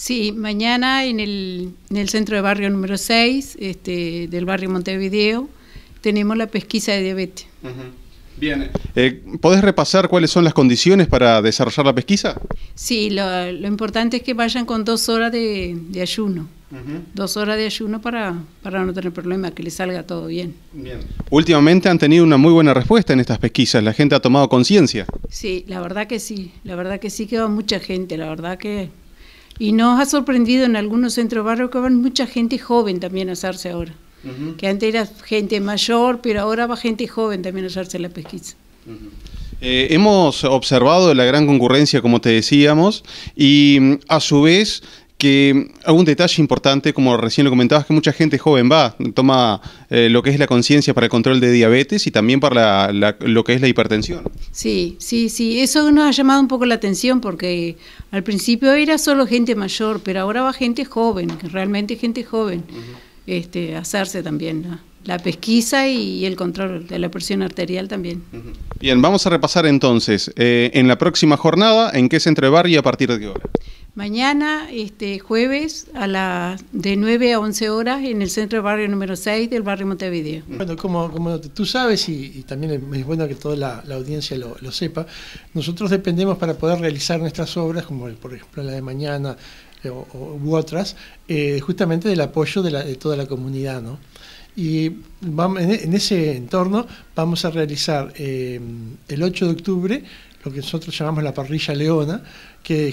Sí, mañana en el, centro de barrio número 6 este, del barrio Montevideo tenemos la pesquisa de diabetes. Bien. Eh, ¿Podés repasar cuáles son las condiciones para desarrollar la pesquisa? Sí, lo, importante es que vayan con dos horas de, ayuno. Dos horas de ayuno para, para no tener problemas, que les salga todo bien. bien. Últimamente han tenido una muy buena respuesta en estas pesquisas. La gente ha tomado conciencia. Sí, la verdad que sí. La verdad que sí que va mucha gente. La verdad que y nos ha sorprendido en algunos centros barrios que van mucha gente joven también a hacerse ahora. Que antes era gente mayor, pero ahora va gente joven también a hacerse la pesquisa. Eh, hemos observado la gran concurrencia, como te decíamos, y mm, a su vez que algún detalle importante, como recién lo comentabas, que mucha gente joven va, toma eh, lo que es la conciencia para el control de diabetes y también para la, lo que es la hipertensión. Sí, sí, sí, eso nos ha llamado un poco la atención porque al principio era solo gente mayor, pero ahora va gente joven, realmente gente joven, este, hacerse también. la pesquisa y el control de la presión arterial también. Bien, vamos a repasar entonces eh, en la próxima jornada en qué centro de barrio y a partir de qué hora. Mañana, este jueves, a la, de 9 a 11 horas, en el centro del barrio número 6 del barrio Montevideo. Bueno, como, tú sabes, y, también es bueno que toda la, audiencia lo, sepa, nosotros dependemos para poder realizar nuestras obras, como por ejemplo la de mañana eh, u otras, eh, justamente del apoyo de, toda la comunidad, ¿no? Y en, ese entorno vamos a realizar eh, el 8 de octubre lo que nosotros llamamos la parrilla leona, que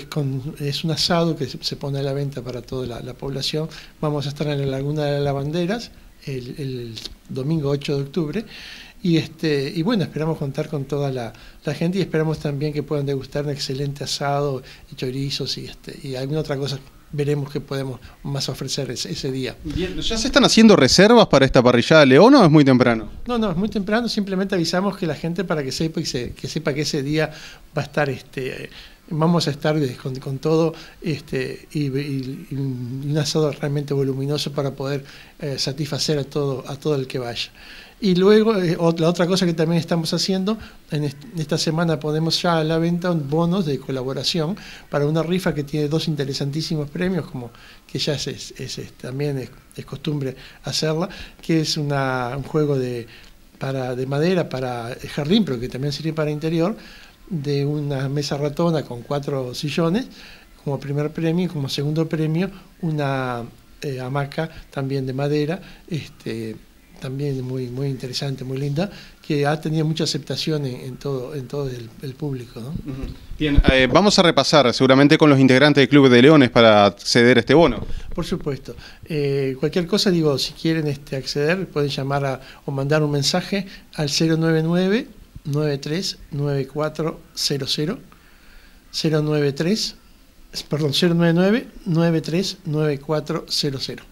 es, un asado que se, pone a la venta para toda la, población. Vamos a estar en la Laguna de las Lavanderas el, domingo 8 de octubre. Y, este, y bueno, esperamos contar con toda la, la, gente y esperamos también que puedan degustar un excelente asado y chorizos y, este, y alguna otra cosa veremos qué podemos más ofrecer ese, día. ¿Ya se están haciendo reservas para esta parrillada de León o es muy temprano? No, no, es muy temprano, simplemente avisamos que la gente para que sepa, que, que sepa que ese día va a estar este, vamos a estar eh, con, todo este, y, un asado realmente voluminoso para poder eh, satisfacer a todo, a todo el que vaya. Y luego, eh, la otra cosa que también estamos haciendo, en esta semana ponemos ya a la venta un bonos de colaboración para una rifa que tiene dos interesantísimos premios, como que ya es, también es, costumbre hacerla, que es un juego de, madera para el jardín, pero que también sirve para interior, de una mesa ratona con cuatro sillones como primer premio y como segundo premio una eh, hamaca también de madera, este, también muy, muy interesante, muy linda, que ha tenido mucha aceptación en, todo, en todo el, público. Bien, eh, vamos a repasar seguramente con los integrantes del Club de Leones para acceder a este bono. Por supuesto. Eh, cualquier cosa, digo, si quieren este, acceder, pueden llamar o mandar un mensaje al 099. 939400 093 perdón 099 939400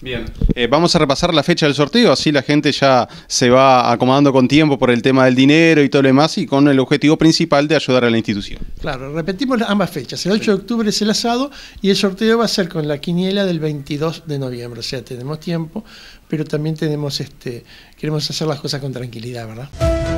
Bien, eh, vamos a repasar la fecha del sorteo, así la gente ya se va acomodando con tiempo por el tema del dinero y todo lo demás y con el objetivo principal de ayudar a la institución. Claro, repetimos ambas fechas, el 8 de octubre es el asado y el sorteo va a ser con la quiniela del 22 de noviembre, o sea, tenemos tiempo, pero también tenemos este queremos hacer las cosas con tranquilidad, ¿verdad?